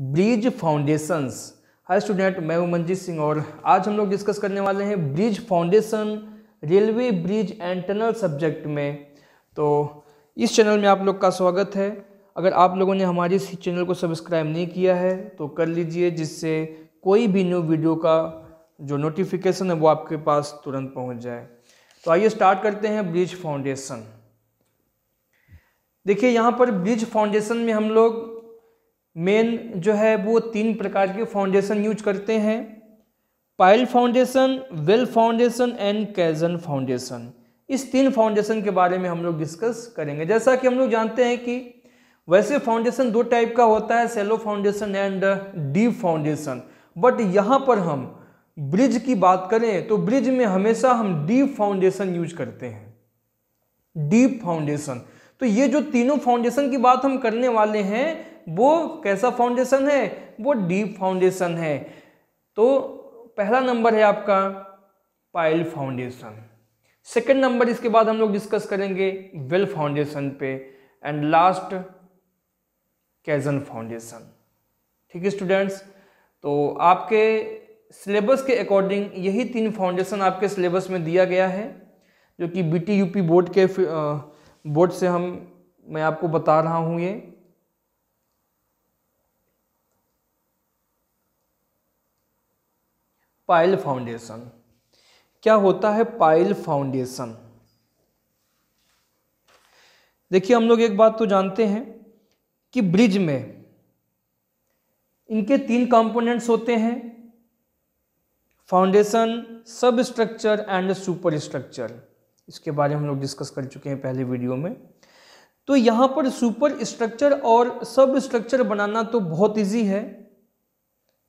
bridge foundations hi student मैं हूं मंजीत सिंह और आज हम लोग डिस्कस करने वाले हैं bridge foundation railway bridge and tunnel subject में तो इस चैनल में आप लोग का स्वागत है अगर आप लोगों ने हमारे इस चैनल को सब्सक्राइब नहीं किया है तो कर लीजिए जिससे कोई भी न्यू वीडियो का जो नोटिफिकेशन है वो आपके पास तुरंत पहुँच जाए तो आइए स्टार्ट करते हैं ब्रिज फाउंडेशन देखिए यहाँ पर ब्रिज फाउंडेशन में हम लोग मेन जो है वो तीन प्रकार के फाउंडेशन यूज करते हैं pile foundation well foundation and caisson foundation इस तीन फाउंडेशन के बारे में हम लोग डिस्कस करेंगे जैसा कि हम लोग जानते हैं कि वैसे फाउंडेशन दो टाइप का होता है shallow foundation and deep foundation but यहाँ पर हम ब्रिज की बात करें तो ब्रिज में हमेशा हम डीप फाउंडेशन यूज करते हैं डीप फाउंडेशन तो ये जो तीनों फाउंडेशन की बात हम करने वाले हैं वो कैसा फाउंडेशन है वो डीप फाउंडेशन है तो पहला नंबर है आपका पाइल फाउंडेशन सेकेंड नंबर इसके बाद हम लोग डिस्कस करेंगे वेल फाउंडेशन पे एंड लास्ट कैजन फाउंडेशन ठीक है स्टूडेंट्स तो आपके सिलेबस के अकॉर्डिंग यही तीन फाउंडेशन आपके सिलेबस में दिया गया है जो कि बी बोर्ड के बोर्ड से हम मैं आपको बता रहा हूँ ये पाइल फाउंडेशन क्या होता है पाइल फाउंडेशन देखिए हम लोग एक बात तो जानते हैं कि ब्रिज में इनके तीन कंपोनेंट्स होते हैं फाउंडेशन सब स्ट्रक्चर एंड सुपर स्ट्रक्चर इसके बारे में हम लोग डिस्कस कर चुके हैं पहले वीडियो में तो यहाँ पर सुपर स्ट्रक्चर और सब स्ट्रक्चर बनाना तो बहुत इजी है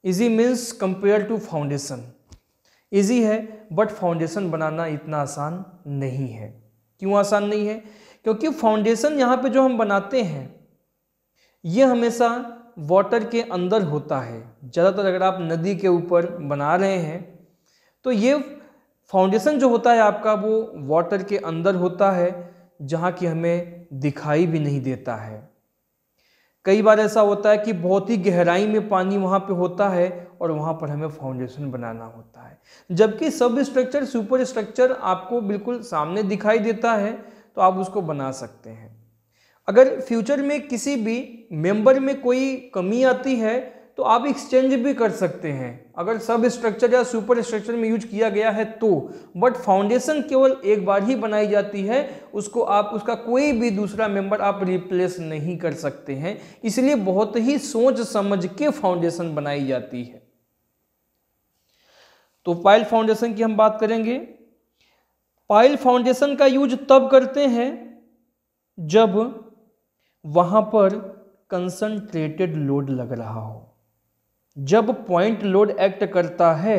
easy means compare to foundation easy है बट फाउंडेशन बनाना इतना आसान नहीं है क्यों आसान नहीं है क्योंकि फाउंडेशन यहाँ पे जो हम बनाते हैं ये हमेशा वाटर के अंदर होता है ज़्यादातर अगर आप नदी के ऊपर बना रहे हैं तो ये फाउंडेशन जो होता है आपका वो वाटर के अंदर होता है जहाँ कि हमें दिखाई भी नहीं देता है कई बार ऐसा होता है कि बहुत ही गहराई में पानी वहाँ पे होता है और वहाँ पर हमें फाउंडेशन बनाना होता है जबकि सब स्ट्रक्चर सुपर स्ट्रक्चर आपको बिल्कुल सामने दिखाई देता है तो आप उसको बना सकते हैं अगर फ्यूचर में किसी भी मेंबर में कोई कमी आती है तो आप एक्सचेंज भी कर सकते हैं अगर सब स्ट्रक्चर या सुपर स्ट्रक्चर में यूज किया गया है तो बट फाउंडेशन केवल एक बार ही बनाई जाती है उसको आप उसका कोई भी दूसरा मेंबर आप रिप्लेस नहीं कर सकते हैं इसलिए बहुत ही सोच समझ के फाउंडेशन बनाई जाती है तो पाइल फाउंडेशन की हम बात करेंगे पाइल फाउंडेशन का यूज तब करते हैं जब वहां पर कंसंट्रेटेड लोड लग रहा हो जब पॉइंट लोड एक्ट करता है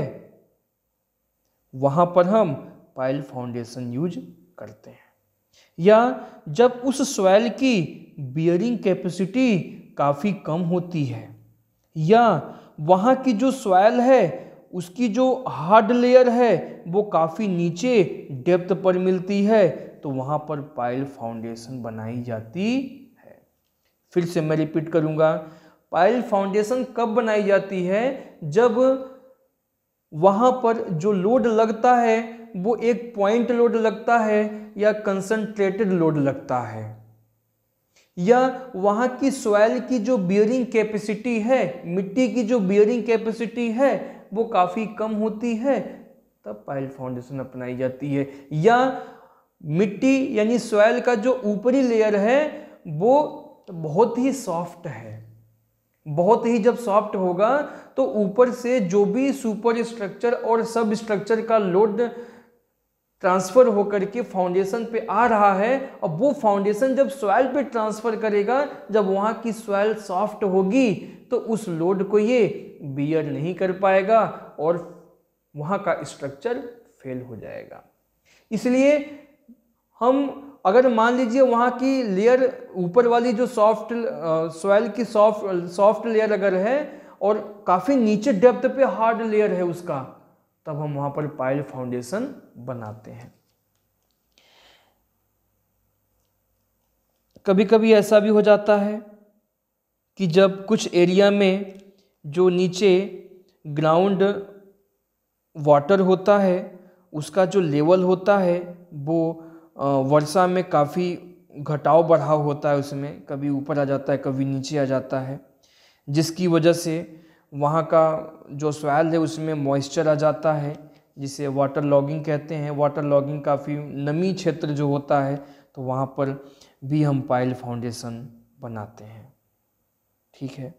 वहां पर हम पाइल फाउंडेशन यूज करते हैं या जब उस सॉइल की बियरिंग कैपेसिटी काफ़ी कम होती है या वहां की जो सॉयल है उसकी जो हार्ड लेयर है वो काफ़ी नीचे डेप्थ पर मिलती है तो वहां पर पाइल फाउंडेशन बनाई जाती है फिर से मैं रिपीट करूंगा पाइल फाउंडेशन कब बनाई जाती है जब वहाँ पर जो लोड लगता है वो एक पॉइंट लोड लगता है या कंसंट्रेटेड लोड लगता है या वहाँ की सॉइल की जो बियरिंग कैपेसिटी है मिट्टी की जो बियरिंग कैपेसिटी है वो काफ़ी कम होती है तब पाइल फाउंडेशन अपनाई जाती है या मिट्टी यानी सॉइल का जो ऊपरी लेयर है वो बहुत ही सॉफ्ट है बहुत ही जब सॉफ्ट होगा तो ऊपर से जो भी सुपर स्ट्रक्चर और सब स्ट्रक्चर का लोड ट्रांसफ़र होकर के फाउंडेशन पे आ रहा है और वो फाउंडेशन जब सॉयल पे ट्रांसफ़र करेगा जब वहाँ की सॉयल सॉफ्ट होगी तो उस लोड को ये बियर नहीं कर पाएगा और वहाँ का स्ट्रक्चर फेल हो जाएगा इसलिए हम अगर मान लीजिए वहाँ की लेयर ऊपर वाली जो सॉफ्ट सॉयल की सॉफ्ट सॉफ्ट लेयर अगर है और काफ़ी नीचे डेप्थ पे हार्ड लेयर है उसका तब हम वहाँ पर पाइल फाउंडेशन बनाते हैं कभी कभी ऐसा भी हो जाता है कि जब कुछ एरिया में जो नीचे ग्राउंड वाटर होता है उसका जो लेवल होता है वो वर्षा में काफ़ी घटाव बढ़ाव होता है उसमें कभी ऊपर आ जाता है कभी नीचे आ जाता है जिसकी वजह से वहाँ का जो सॉयल है उसमें मॉइस्चर आ जाता है जिसे वाटर लॉगिंग कहते हैं वाटर लॉगिंग काफ़ी नमी क्षेत्र जो होता है तो वहाँ पर भी हम पाइल फाउंडेशन बनाते हैं ठीक है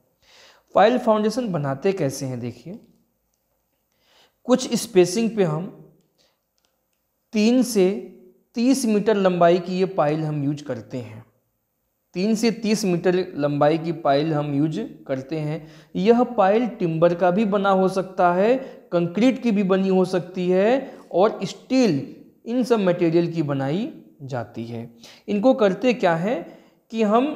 पाइल फाउंडेशन बनाते कैसे हैं देखिए कुछ स्पेसिंग पे हम तीन से तीस मीटर लंबाई की ये पाइल हम यूज करते हैं तीन से तीस मीटर लंबाई की पाइल हम यूज करते हैं यह पाइल टिम्बर का भी बना हो सकता है कंक्रीट की भी बनी हो सकती है और स्टील इन सब मटेरियल की बनाई जाती है इनको करते क्या है कि हम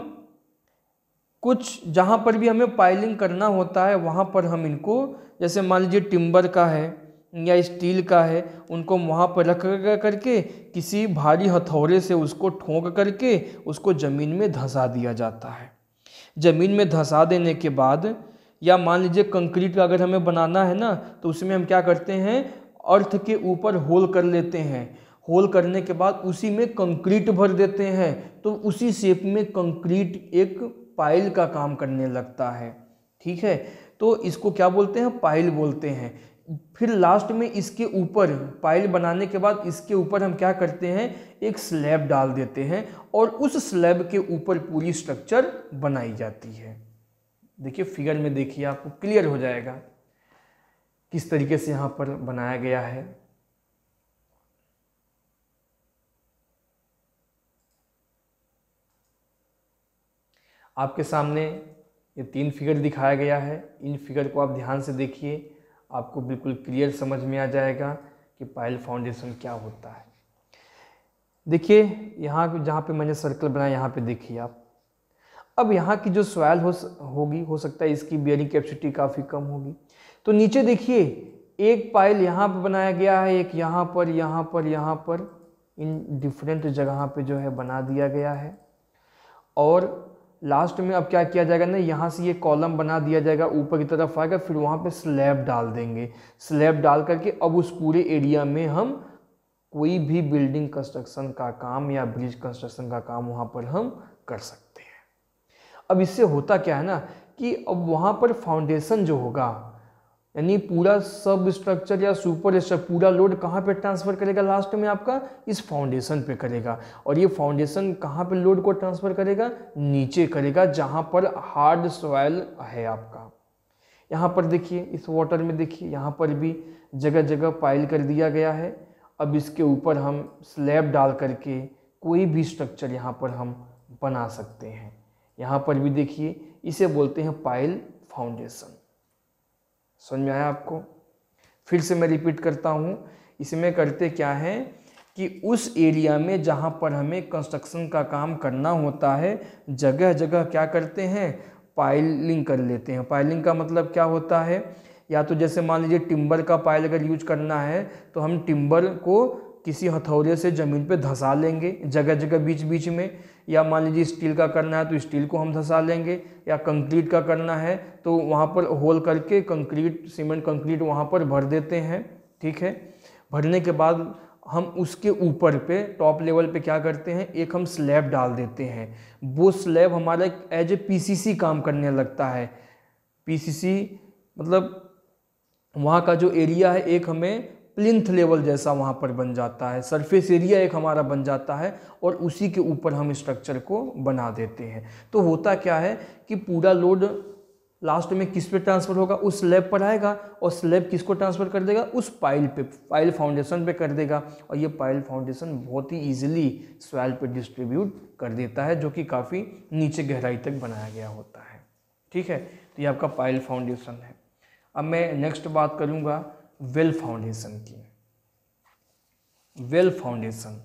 कुछ जहाँ पर भी हमें पाइलिंग करना होता है वहाँ पर हम इनको जैसे मान लीजिए टिम्बर का है या स्टील का है उनको वहाँ पर रख करके किसी भारी हथौड़े से उसको ठोंक करके उसको ज़मीन में धंसा दिया जाता है ज़मीन में धंसा देने के बाद या मान लीजिए कंक्रीट का अगर हमें बनाना है ना तो उसमें हम क्या करते हैं अर्थ के ऊपर होल कर लेते हैं होल करने के बाद उसी में कंक्रीट भर देते हैं तो उसी शेप में कंक्रीट एक पाइल का काम करने लगता है ठीक है तो इसको क्या बोलते हैं पाइल बोलते हैं फिर लास्ट में इसके ऊपर पाइल बनाने के बाद इसके ऊपर हम क्या करते हैं एक स्लैब डाल देते हैं और उस स्लैब के ऊपर पूरी स्ट्रक्चर बनाई जाती है देखिए फिगर में देखिए आपको क्लियर हो जाएगा किस तरीके से यहाँ पर बनाया गया है आपके सामने ये तीन फिगर दिखाया गया है इन फिगर को आप ध्यान से देखिए आपको बिल्कुल क्लियर समझ में आ जाएगा कि पायल फाउंडेशन क्या होता है देखिए यहाँ जहाँ पे मैंने सर्कल बनाया यहाँ पे देखिए आप अब यहाँ की जो सॉयल हो होगी हो सकता है इसकी बियरिंग कैपेसिटी काफ़ी कम होगी तो नीचे देखिए एक पाइल यहाँ पर बनाया गया है एक यहाँ पर यहाँ पर यहाँ पर इन डिफरेंट जगह पे जो है बना दिया गया है और लास्ट में अब क्या किया जाएगा ना यहाँ से ये कॉलम बना दिया जाएगा ऊपर की तरफ आएगा फिर वहाँ पे स्लैब डाल देंगे स्लैब डाल करके अब उस पूरे एरिया में हम कोई भी बिल्डिंग कंस्ट्रक्शन का काम या ब्रिज कंस्ट्रक्शन का काम वहाँ पर हम कर सकते हैं अब इससे होता क्या है ना कि अब वहाँ पर फाउंडेशन जो होगा यानी पूरा सब स्ट्रक्चर या सुपर स्ट्रक्चर पूरा लोड कहाँ पे ट्रांसफ़र करेगा लास्ट में आपका इस फाउंडेशन पे करेगा और ये फाउंडेशन कहाँ पे लोड को ट्रांसफ़र करेगा नीचे करेगा जहाँ पर हार्ड सॉयल है आपका यहाँ पर देखिए इस वाटर में देखिए यहाँ पर भी जगह जगह पाइल कर दिया गया है अब इसके ऊपर हम स्लैब डाल करके कोई भी स्ट्रक्चर यहाँ पर हम बना सकते हैं यहाँ पर भी देखिए इसे बोलते हैं पाइल फाउंडेशन समझ में आया आपको फिर से मैं रिपीट करता हूँ इसमें करते क्या है कि उस एरिया में जहाँ पर हमें कंस्ट्रक्शन का काम करना होता है जगह जगह क्या करते हैं पाइलिंग कर लेते हैं पाइलिंग का मतलब क्या होता है या तो जैसे मान लीजिए टिम्बर का पाइल अगर यूज करना है तो हम टिम्बर को किसी हथौले से ज़मीन पे धंसा लेंगे जगह जगह बीच बीच में या मान लीजिए स्टील का करना है तो स्टील को हम धंसा लेंगे या कंक्रीट का करना है तो वहाँ पर होल करके कंक्रीट सीमेंट कंक्रीट वहाँ पर भर देते हैं ठीक है भरने के बाद हम उसके ऊपर पे टॉप लेवल पे क्या करते हैं एक हम स्लैब डाल देते हैं वो स्लैब हमारा एज ए पी काम करने लगता है पी मतलब वहाँ का जो एरिया है एक हमें प्लिंथ लेवल जैसा वहाँ पर बन जाता है सरफेस एरिया एक हमारा बन जाता है और उसी के ऊपर हम स्ट्रक्चर को बना देते हैं तो होता क्या है कि पूरा लोड लास्ट में किस पे ट्रांसफ़र होगा उस स्लैब पर आएगा और स्लैब किसको ट्रांसफ़र कर देगा उस पाइल पे पाइल फाउंडेशन पे कर देगा और ये पाइल फाउंडेशन बहुत ही इजीली सॉइल पे डिस्ट्रीब्यूट कर देता है जो कि काफ़ी नीचे गहराई तक बनाया गया होता है ठीक है तो ये आपका पाइल फाउंडेशन है अब मैं नेक्स्ट बात करूँगा वेल फाउंडेशन की वेल फाउंडेशन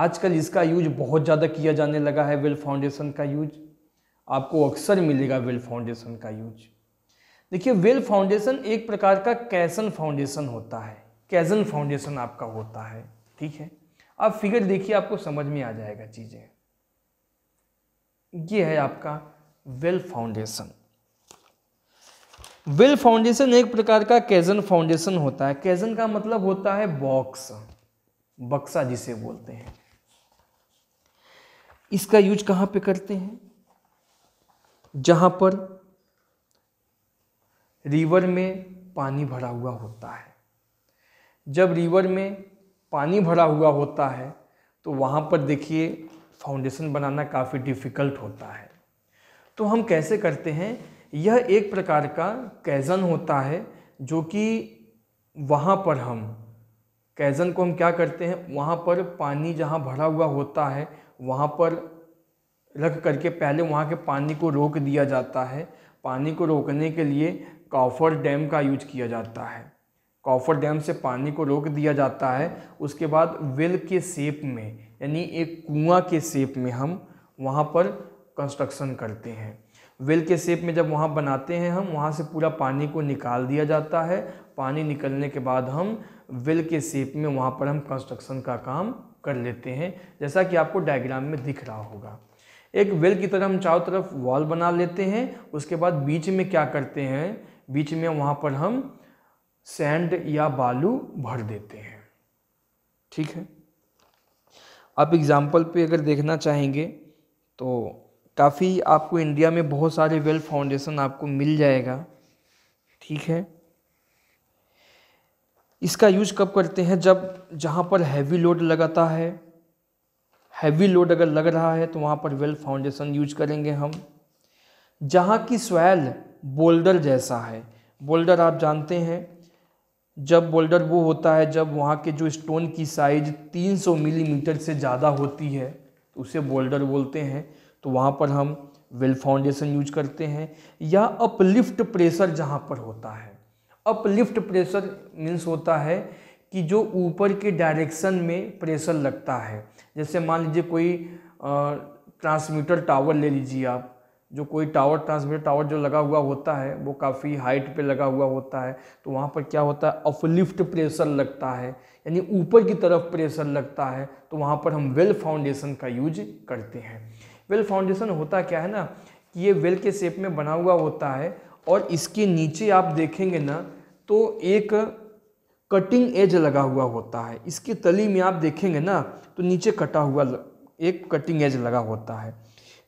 आजकल इसका यूज बहुत ज़्यादा किया जाने लगा है वेल फाउंडेशन का यूज आपको अक्सर मिलेगा वेल फाउंडेशन का यूज देखिए वेल फाउंडेशन एक प्रकार का कैसन फाउंडेशन होता है कैजन फाउंडेशन आपका होता है ठीक है अब फिगर देखिए आपको समझ में आ जाएगा चीज़ें ये है आपका वेल फाउंडेशन विल फाउंडेशन एक प्रकार का कैजन फाउंडेशन होता है कैजन का मतलब होता है बॉक्स बक्सा जिसे बोलते हैं इसका यूज कहां पे करते हैं जहां पर रिवर में पानी भरा हुआ होता है जब रिवर में पानी भरा हुआ होता है तो वहां पर देखिए फाउंडेशन बनाना काफ़ी डिफ़िकल्ट होता है तो हम कैसे करते हैं यह एक प्रकार का कैज़न होता है जो कि वहाँ पर हम कैज़न को हम क्या करते हैं वहाँ पर पानी जहाँ भरा हुआ होता है वहाँ पर रख करके पहले वहाँ के पानी को रोक दिया जाता है पानी को रोकने के लिए कॉफर डैम का यूज किया जाता है कॉफर डैम से पानी को रोक दिया जाता है उसके बाद वेल के सेप में यानी एक कुआं के सेप में हम वहाँ पर कंस्ट्रक्शन करते हैं वेल के सेप में जब वहाँ बनाते हैं हम वहाँ से पूरा पानी को निकाल दिया जाता है पानी निकलने के बाद हम वेल के सेप में वहाँ पर हम कंस्ट्रक्शन का काम कर लेते हैं जैसा कि आपको डायग्राम में दिख रहा होगा एक वेल की तरह हम चारों तरफ वॉल बना लेते हैं उसके बाद बीच में क्या करते हैं बीच में वहाँ पर हम सैंड या बालू भर देते हैं ठीक है आप एग्ज़ाम्पल पे अगर देखना चाहेंगे तो काफ़ी आपको इंडिया में बहुत सारे वेल फाउंडेशन आपको मिल जाएगा ठीक है इसका यूज कब करते हैं जब जहाँ पर हैवी लोड लगाता है हैवी लोड अगर लग रहा है तो वहाँ पर वेल फाउंडेशन यूज करेंगे हम जहाँ की सॉयल बोल्डर जैसा है बोल्डर आप जानते हैं जब बोल्डर वो होता है जब वहाँ के जो स्टोन की साइज 300 मिलीमीटर से ज़्यादा होती है तो उसे बोल्डर बोलते हैं तो वहाँ पर हम वेल फाउंडेशन यूज करते हैं या अपलिफ्ट प्रेशर जहाँ पर होता है अपलिफ्ट प्रेशर मीन्स होता है कि जो ऊपर के डायरेक्शन में प्रेशर लगता है जैसे मान लीजिए कोई ट्रांसमीटर टावर ले लीजिए आप जो कोई टावर ट्रांसमीटर टावर जो लगा हुआ होता है वो काफ़ी हाइट पे लगा हुआ होता है तो वहाँ पर क्या होता है अपलिफ्ट प्रेशर लगता है यानी ऊपर की तरफ प्रेशर लगता है तो वहाँ पर हम वेल फाउंडेशन का यूज करते हैं वेल फाउंडेशन होता क्या है ना कि ये वेल के शेप में बना हुआ होता है और इसके नीचे आप देखेंगे ना तो एक कटिंग एज लगा हुआ होता है इसके तली में आप देखेंगे ना तो नीचे कटा हुआ एक कटिंग एज लगा होता है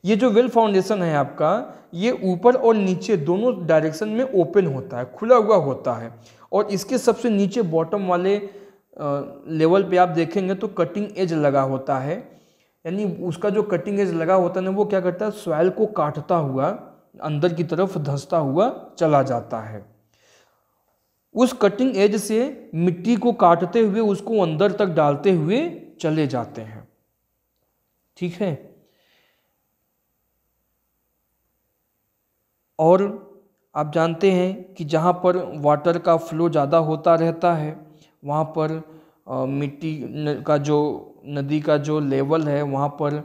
ये जो वेल फाउंडेशन है आपका ये ऊपर और नीचे दोनों डायरेक्शन में ओपन होता है खुला हुआ होता है और इसके सबसे नीचे बॉटम वाले लेवल पे आप देखेंगे तो कटिंग एज लगा होता है यानी उसका जो कटिंग एज लगा होता है ना वो क्या करता है सॉयल को काटता हुआ अंदर की तरफ धंसता हुआ चला जाता है उस कटिंग एज से मिट्टी को काटते हुए उसको अंदर तक डालते हुए चले जाते हैं ठीक है और आप जानते हैं कि जहाँ पर वाटर का फ्लो ज़्यादा होता रहता है वहाँ पर मिट्टी का जो नदी का जो लेवल है वहाँ पर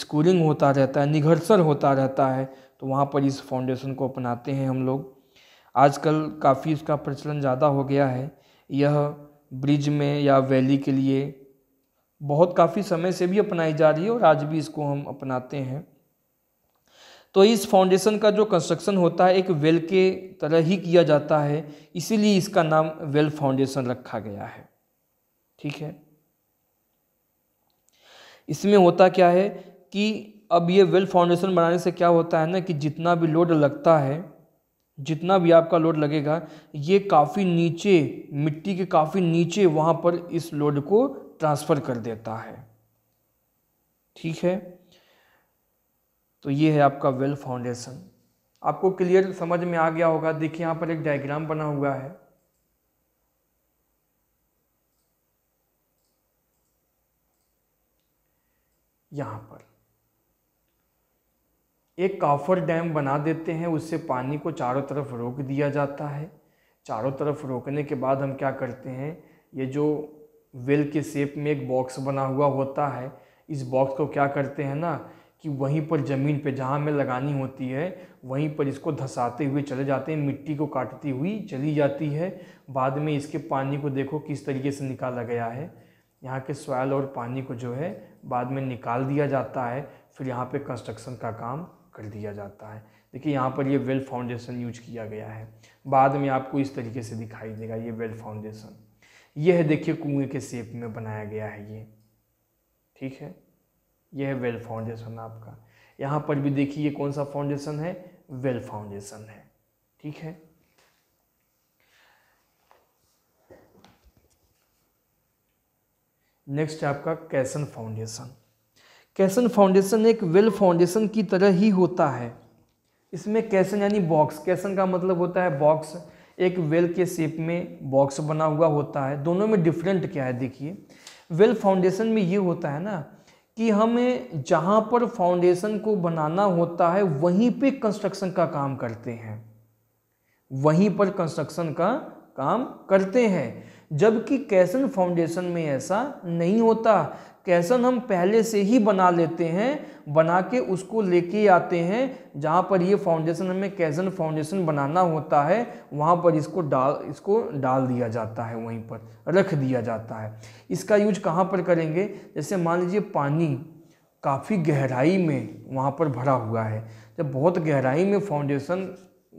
स्कूलिंग होता रहता है निघर्सर होता रहता है तो वहाँ पर इस फाउंडेशन को अपनाते हैं हम लोग आजकल काफ़ी इसका प्रचलन ज़्यादा हो गया है यह ब्रिज में या वैली के लिए बहुत काफ़ी समय से भी अपनाई जा रही है और आज भी इसको हम अपनाते हैं तो इस फाउंडेशन का जो कंस्ट्रक्शन होता है एक वेल के तरह ही किया जाता है इसीलिए इसका नाम वेल फाउंडेशन रखा गया है ठीक है इसमें होता क्या है कि अब ये वेल फाउंडेशन बनाने से क्या होता है ना कि जितना भी लोड लगता है जितना भी आपका लोड लगेगा ये काफ़ी नीचे मिट्टी के काफ़ी नीचे वहाँ पर इस लोड को ट्रांसफ़र कर देता है ठीक है तो ये है आपका वेल फाउंडेशन आपको क्लियर समझ में आ गया होगा देखिए यहाँ पर एक डायग्राम बना हुआ है यहाँ पर एक काफर डैम बना देते हैं उससे पानी को चारों तरफ रोक दिया जाता है चारों तरफ रोकने के बाद हम क्या करते हैं ये जो वेल के शेप में एक बॉक्स बना हुआ होता है इस बॉक्स को क्या करते हैं ना कि वहीं पर ज़मीन पे जहाँ में लगानी होती है वहीं पर इसको धसाते हुए चले जाते हैं मिट्टी को काटती हुई चली जाती है बाद में इसके पानी को देखो किस तरीके से निकाला गया है यहाँ के सॉयल और पानी को जो है बाद में निकाल दिया जाता है फिर यहाँ पे कंस्ट्रक्शन का काम कर दिया जाता है देखिए यहाँ पर ये वेल फाउंडेशन यूज किया गया है बाद में आपको इस तरीके से दिखाई देगा ये वेल फाउंडेशन ये है देखिए कुएँ के शेप में बनाया गया है ये ठीक है यह है वेल फाउंडेशन आपका यहाँ पर भी देखिए ये कौन सा फाउंडेशन है वेल फाउंडेशन है ठीक है नेक्स्ट है आपका कैसन फाउंडेशन कैसन फाउंडेशन एक वेल फाउंडेशन की तरह ही होता है इसमें कैसन यानी बॉक्स कैसन का मतलब होता है बॉक्स एक वेल के शेप में बॉक्स बना हुआ होता है दोनों में डिफरेंट क्या है देखिए वेल फाउंडेशन में ये होता है ना कि हमें जहाँ पर फाउंडेशन को बनाना होता है वहीं पे कंस्ट्रक्शन का काम करते हैं वहीं पर कंस्ट्रक्शन का काम करते हैं जबकि कैसन फाउंडेशन में ऐसा नहीं होता कैसन हम पहले से ही बना लेते हैं बना के उसको लेके आते हैं जहाँ पर ये फाउंडेशन हमें कैसन फाउंडेशन बनाना होता है वहाँ पर इसको डाल इसको डाल दिया जाता है वहीं पर रख दिया जाता है इसका यूज कहाँ पर करेंगे जैसे मान लीजिए पानी काफ़ी गहराई में वहाँ पर भरा हुआ है जब बहुत गहराई में फाउंडेशन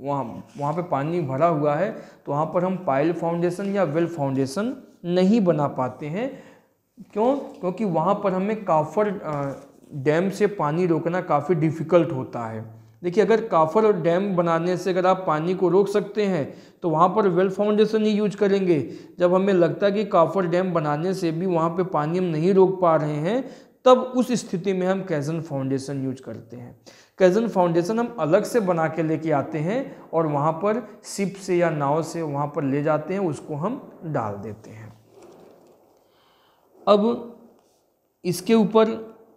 वहाँ वहाँ पे पानी भरा हुआ है तो वहाँ पर हम पायल फाउंडेशन या वेल फाउंडेशन नहीं बना पाते हैं क्यों क्योंकि वहाँ पर हमें काफर डैम से पानी रोकना काफ़ी डिफ़िकल्ट होता है देखिए अगर काफर और डैम बनाने से अगर आप पानी को रोक सकते हैं तो वहाँ पर वेल फाउंडेशन ही यूज करेंगे जब हमें लगता है कि काफर डैम बनाने से भी वहाँ पर पानी हम नहीं रोक पा रहे हैं तब उस स्थिति में हम कैजन फाउंडेशन यूज करते हैं कजन फाउंडेशन हम अलग से बना के लेके आते हैं और वहाँ पर सिप से या नाव से वहाँ पर ले जाते हैं उसको हम डाल देते हैं अब इसके ऊपर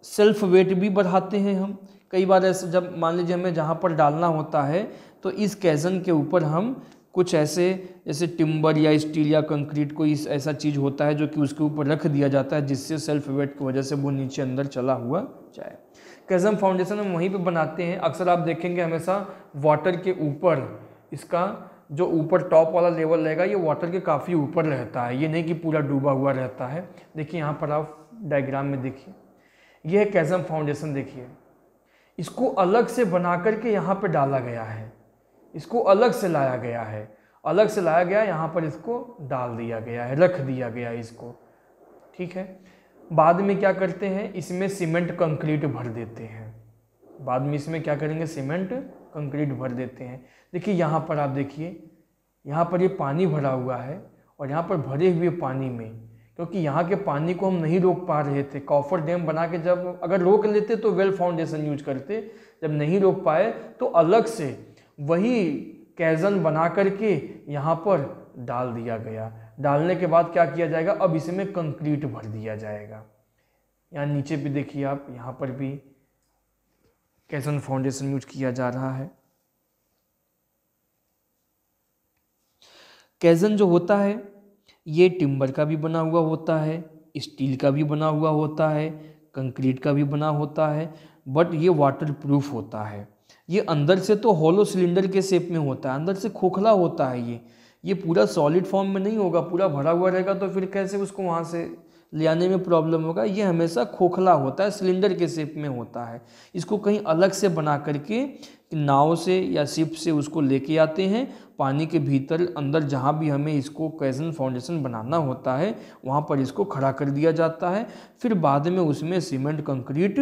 सेल्फ वेट भी बढ़ाते हैं हम कई बार ऐसे जब मान लीजिए हमें जहाँ पर डालना होता है तो इस कैजन के ऊपर हम कुछ ऐसे जैसे टिम्बर या स्टील या कंक्रीट कोई ऐसा चीज़ होता है जो कि उसके ऊपर रख दिया जाता है जिससे सेल्फ वेट की वजह से वो नीचे अंदर चला हुआ जाए कैज़म फाउंडेशन हम वहीं पे बनाते हैं अक्सर आप देखेंगे हमेशा वाटर के ऊपर इसका जो ऊपर टॉप वाला लेवल रहेगा ये वाटर के काफ़ी ऊपर रहता है ये नहीं कि पूरा डूबा हुआ रहता है देखिए यहाँ पर आप डायग्राम में देखिए ये है कैज़म फाउंडेशन देखिए इसको अलग से बना करके यहाँ पर डाला गया है इसको अलग से लाया गया है अलग से लाया गया यहाँ पर इसको डाल दिया गया है रख दिया गया है इसको ठीक है बाद में क्या करते हैं इसमें सीमेंट कंक्रीट भर देते हैं बाद में इसमें क्या करेंगे सीमेंट कंक्रीट भर देते हैं देखिए यहाँ पर आप देखिए यहाँ पर ये यह पानी भरा हुआ है और यहाँ पर भरे हुए पानी में क्योंकि यहाँ के पानी को हम नहीं रोक पा रहे थे कॉफर डैम बना के जब अगर रोक लेते तो वेल फाउंडेशन यूज करते जब नहीं रोक पाए तो अलग से वही कैजन बना करके यहाँ पर डाल दिया गया डालने के बाद क्या किया जाएगा अब इसमें कंक्रीट भर दिया जाएगा यहाँ नीचे भी देखिए आप यहाँ पर भी कैसन फाउंडेशन यूज किया जा रहा है कैजन जो होता है ये टिम्बर का भी बना हुआ होता है स्टील का भी बना हुआ होता है कंक्रीट का भी बना होता है बट ये वाटर प्रूफ होता है ये अंदर से तो हॉलो सिलेंडर के शेप में होता है अंदर से खोखला होता है ये ये पूरा सॉलिड फॉर्म में नहीं होगा पूरा भरा हुआ रहेगा तो फिर कैसे उसको वहाँ से ले आने में प्रॉब्लम होगा ये हमेशा खोखला होता है सिलेंडर के शेप में होता है इसको कहीं अलग से बना करके नाव से या सिप से उसको लेके आते हैं पानी के भीतर अंदर जहाँ भी हमें इसको कैजन फाउंडेशन बनाना होता है वहाँ पर इसको खड़ा कर दिया जाता है फिर बाद में उसमें सीमेंट कंक्रीट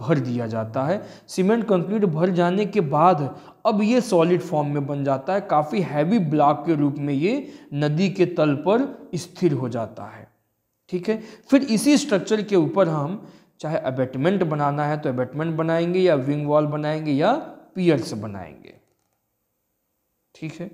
भर दिया जाता है सीमेंट कंक्रीट भर जाने के बाद अब ये सॉलिड फॉर्म में बन जाता है काफ़ी हैवी ब्लॉक के रूप में ये नदी के तल पर स्थिर हो जाता है ठीक है फिर इसी स्ट्रक्चर के ऊपर हम चाहे अबेटमेंट बनाना है तो अबेटमेंट बनाएंगे या विंग वॉल बनाएंगे या पीयर्स बनाएंगे ठीक है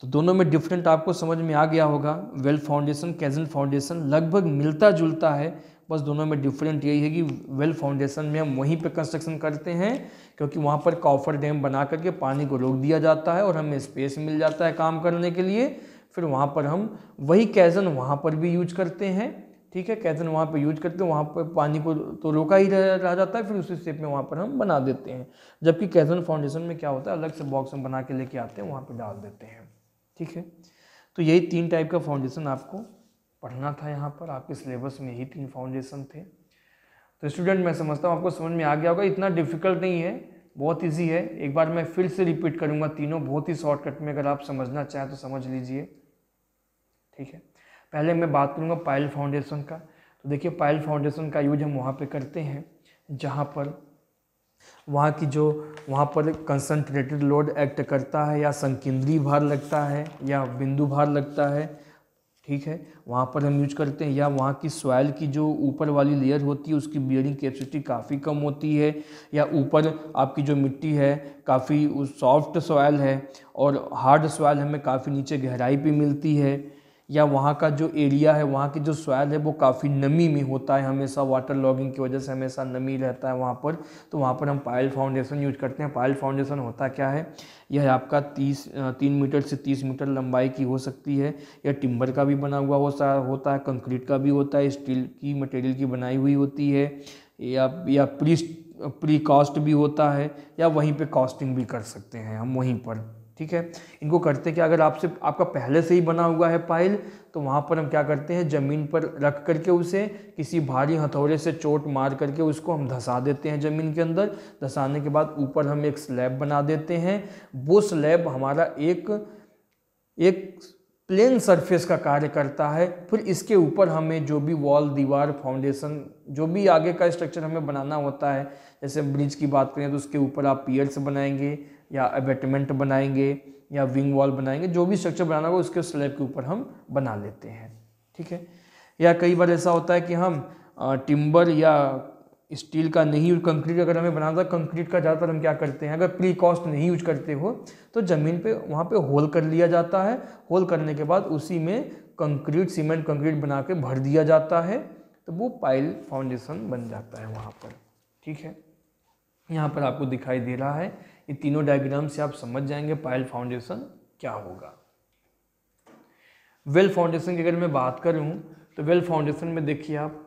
तो दोनों में डिफरेंट आपको समझ में आ गया होगा वेल फाउंडेशन कैजन फाउंडेशन लगभग मिलता जुलता है बस दोनों में डिफरेंट यही है कि वेल फाउंडेशन में हम वहीं पे कंस्ट्रक्शन करते हैं क्योंकि वहां पर कॉफर डैम बना करके पानी को रोक दिया जाता है और हमें स्पेस मिल जाता है काम करने के लिए फिर वहां पर हम वही कैजन वहां पर भी यूज करते हैं ठीक है कैथन वहाँ पे यूज करते हैं वहाँ पर पानी को तो रोका ही रह, रह जाता है फिर उसी शेप में वहाँ पर हम बना देते हैं जबकि कैजन फाउंडेशन में क्या होता है अलग से बॉक्स हम बना के लेके आते हैं वहाँ पर डाल देते हैं ठीक है तो यही तीन टाइप का फाउंडेशन आपको पढ़ना था यहाँ पर आपके सिलेबस में यही तीन फाउंडेशन थे तो स्टूडेंट मैं समझता हूँ आपको समझ में आ गया होगा इतना डिफिकल्ट नहीं है बहुत इजी है एक बार मैं फिर से रिपीट करूँगा तीनों बहुत ही शॉर्टकट में अगर आप समझना चाहें तो समझ लीजिए ठीक है पहले मैं बात करूँगा पायल फाउंडेशन का तो देखिए पायल फाउंडेशन का यूज हम वहाँ पर करते हैं जहाँ पर वहाँ की जो वहाँ पर कंसनट्रेटेड लोड एक्ट करता है या संकेंद्रीय भार लगता है या बिंदु भार लगता है ठीक है वहाँ पर हम यूज करते हैं या वहाँ की सॉयल की जो ऊपर वाली लेयर होती है उसकी बियरिंग कैपेसिटी काफ़ी कम होती है या ऊपर आपकी जो मिट्टी है काफ़ी सॉफ्ट सॉयल है और हार्ड सॉयल हमें काफ़ी नीचे गहराई पर मिलती है या वहाँ का जो एरिया है वहाँ की जो सॉयल है वो काफ़ी नमी में होता है हमेशा वाटर लॉगिंग की वजह से हमेशा नमी रहता है वहाँ पर तो वहाँ पर हम पायल फाउंडेशन यूज करते हैं पायल फाउंडेशन होता क्या है यह आपका तीस तीन मीटर से तीस मीटर लंबाई की हो सकती है यह टिम्बर का भी बना हुआ होता है कंक्रीट का भी होता है स्टील की मटेरियल की बनाई हुई होती है या या प्री प्री कास्ट भी होता है या वहीं पे कास्टिंग भी कर सकते हैं हम वहीं पर ठीक है इनको करते क्या अगर आपसे आपका पहले से ही बना हुआ है पाइल तो वहाँ पर हम क्या करते हैं ज़मीन पर रख करके उसे किसी भारी हथौड़े से चोट मार करके उसको हम धंसा देते हैं ज़मीन के अंदर धंसाने के बाद ऊपर हम एक स्लैब बना देते हैं वो स्लैब हमारा एक एक प्लेन सरफेस का कार्य करता है फिर इसके ऊपर हमें जो भी वॉल दीवार फाउंडेशन जो भी आगे का स्ट्रक्चर हमें बनाना होता है जैसे ब्रिज की बात करें तो उसके ऊपर आप पियर्स बनाएंगे या अबेटमेंट बनाएंगे या विंग वॉल बनाएंगे जो भी स्ट्रक्चर बनाना होगा उसके स्लैब के ऊपर हम बना लेते हैं ठीक है या कई बार ऐसा होता है कि हम टिम्बर या स्टील का नहीं यूज कंक्रीट अगर हमें बनाना था कंक्रीट का ज़्यादातर हम क्या करते हैं अगर प्री कॉस्ट नहीं यूज करते हो तो ज़मीन पे वहाँ पे होल कर लिया जाता है होल करने के बाद उसी में कंक्रीट सीमेंट कंक्रीट बना के भर दिया जाता है तो वो पाइल फाउंडेशन बन जाता है वहाँ पर ठीक है यहाँ पर आपको दिखाई दे रहा है इन तीनों डायग्राम से आप समझ जाएंगे पायल फाउंडेशन क्या होगा वेल फाउंडेशन की अगर मैं बात करूं तो वेल फाउंडेशन में देखिए आप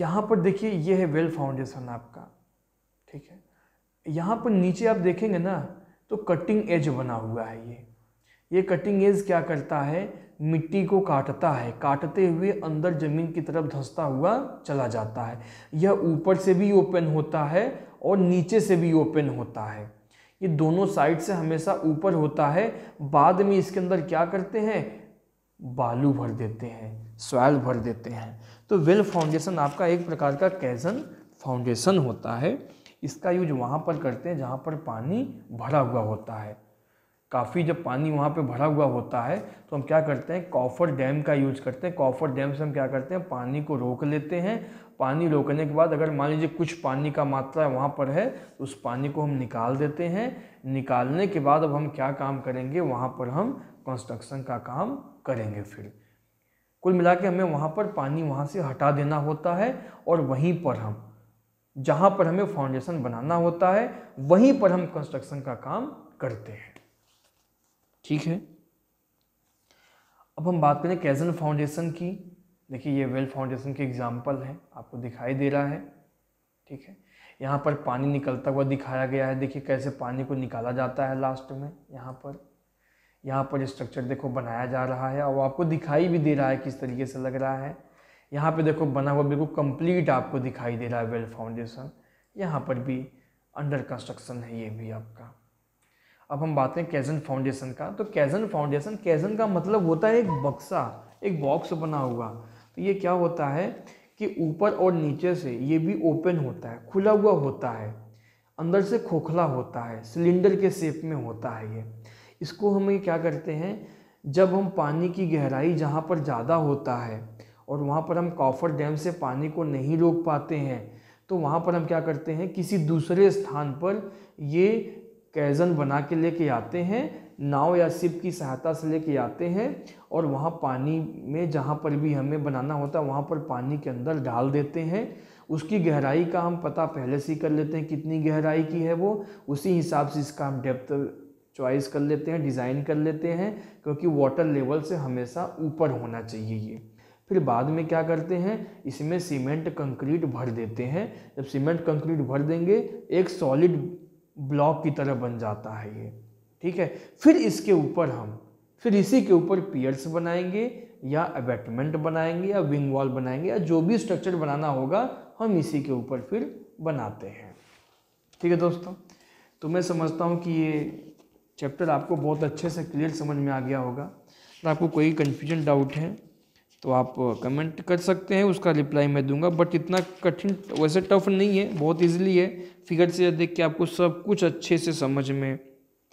यहां पर देखिए ये है वेल फाउंडेशन आपका ठीक है यहां पर नीचे आप देखेंगे ना तो कटिंग एज बना हुआ है ये ये कटिंग एज क्या करता है मिट्टी को काटता है काटते हुए अंदर ज़मीन की तरफ धंसता हुआ चला जाता है यह ऊपर से भी ओपन होता है और नीचे से भी ओपन होता है ये दोनों साइड से हमेशा ऊपर होता है बाद में इसके अंदर क्या करते हैं बालू भर देते हैं सॉयल भर देते हैं तो वेल फाउंडेशन आपका एक प्रकार का कैजन फाउंडेशन होता है इसका यूज वहाँ पर करते हैं जहाँ पर पानी भरा हुआ होता है काफ़ी जब पानी वहाँ पे भरा हुआ होता है तो हम क्या करते हैं कॉफर डैम का यूज़ करते हैं कॉफर डैम से हम क्या करते हैं पानी को रोक लेते हैं पानी रोकने के बाद अगर मान लीजिए कुछ पानी का मात्रा वहाँ पर है तो उस पानी को हम निकाल देते हैं निकालने के बाद अब हम क्या काम करेंगे वहाँ पर हम कंस्ट्रक्शन का काम करेंगे फिर कुल मिला के हमें वहाँ पर पानी वहाँ से हटा देना होता है और वहीं पर हम जहाँ पर हमें फाउंडेशन बनाना होता है वहीं पर हम कंस्ट्रक्शन का काम करते हैं ठीक है अब हम बात करें कैजन फाउंडेशन की देखिए ये वेल फाउंडेशन की एग्जाम्पल है आपको दिखाई दे रहा है ठीक है यहाँ पर पानी निकलता हुआ दिखाया गया है देखिए कैसे पानी को निकाला जाता है लास्ट में यहाँ पर यहाँ पर स्ट्रक्चर देखो बनाया जा रहा है और आपको दिखाई भी दे रहा है किस तरीके से लग रहा है यहाँ पर देखो बना हुआ बिल्कुल कम्प्लीट आपको दिखाई दे रहा है वेल फाउंडेशन यहाँ पर भी अंडर कंस्ट्रक्शन है ये भी आपका अब हम बात करें कैजन फाउंडेशन का तो कैजन फाउंडेशन कैजन का मतलब होता है एक बक्सा एक बॉक्स बना हुआ तो ये क्या होता है कि ऊपर और नीचे से ये भी ओपन होता है खुला हुआ होता है अंदर से खोखला होता है सिलेंडर के शेप में होता है ये इसको हम क्या करते हैं जब हम पानी की गहराई जहाँ पर ज़्यादा होता है और वहाँ पर हम कॉफर डैम से पानी को नहीं रोक पाते हैं तो वहाँ पर हम क्या करते हैं किसी दूसरे स्थान पर ये कैजन बना के लेके आते हैं नाव या सिप की सहायता से लेके आते हैं और वहाँ पानी में जहाँ पर भी हमें बनाना होता है वहाँ पर पानी के अंदर डाल देते हैं उसकी गहराई का हम पता पहले से ही कर लेते हैं कितनी गहराई की है वो उसी हिसाब से इसका हम डेप्थ चॉइस कर लेते हैं डिज़ाइन कर लेते हैं क्योंकि वाटर लेवल से हमेशा ऊपर होना चाहिए ये फिर बाद में क्या करते हैं इसमें सीमेंट कंक्रीट भर देते हैं जब सीमेंट कंक्रीट भर देंगे एक सॉलिड ब्लॉक की तरह बन जाता है ये ठीक है फिर इसके ऊपर हम फिर इसी के ऊपर पियर्स बनाएंगे या अबेटमेंट बनाएंगे या विंग वॉल बनाएंगे या जो भी स्ट्रक्चर बनाना होगा हम इसी के ऊपर फिर बनाते हैं ठीक है दोस्तों तो मैं समझता हूँ कि ये चैप्टर आपको बहुत अच्छे से क्लियर समझ में आ गया होगा अगर तो आपको कोई कन्फ्यूजन डाउट है तो आप कमेंट कर सकते हैं उसका रिप्लाई मैं दूंगा बट इतना कठिन वैसे टफ नहीं है बहुत इजीली है फिगर से देख के आपको सब कुछ अच्छे से समझ में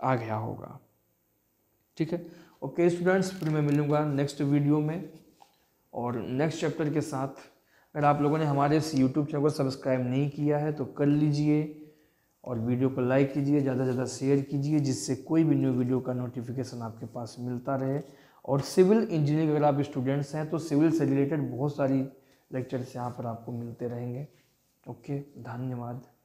आ गया होगा ठीक है ओके स्टूडेंट्स फिर मैं मिलूँगा नेक्स्ट वीडियो में और नेक्स्ट चैप्टर के साथ अगर आप लोगों ने हमारे इस यूट्यूब चैनल को सब्सक्राइब नहीं किया है तो कर लीजिए और वीडियो को लाइक कीजिए ज़्यादा से ज़्यादा शेयर कीजिए जिससे कोई भी न्यू वीडियो का नोटिफिकेशन आपके पास मिलता रहे और सिविल इंजीनियरिंग अगर आप स्टूडेंट्स हैं तो सिविल से रिलेटेड बहुत सारी लेक्चर्स यहाँ पर आपको मिलते रहेंगे ओके धन्यवाद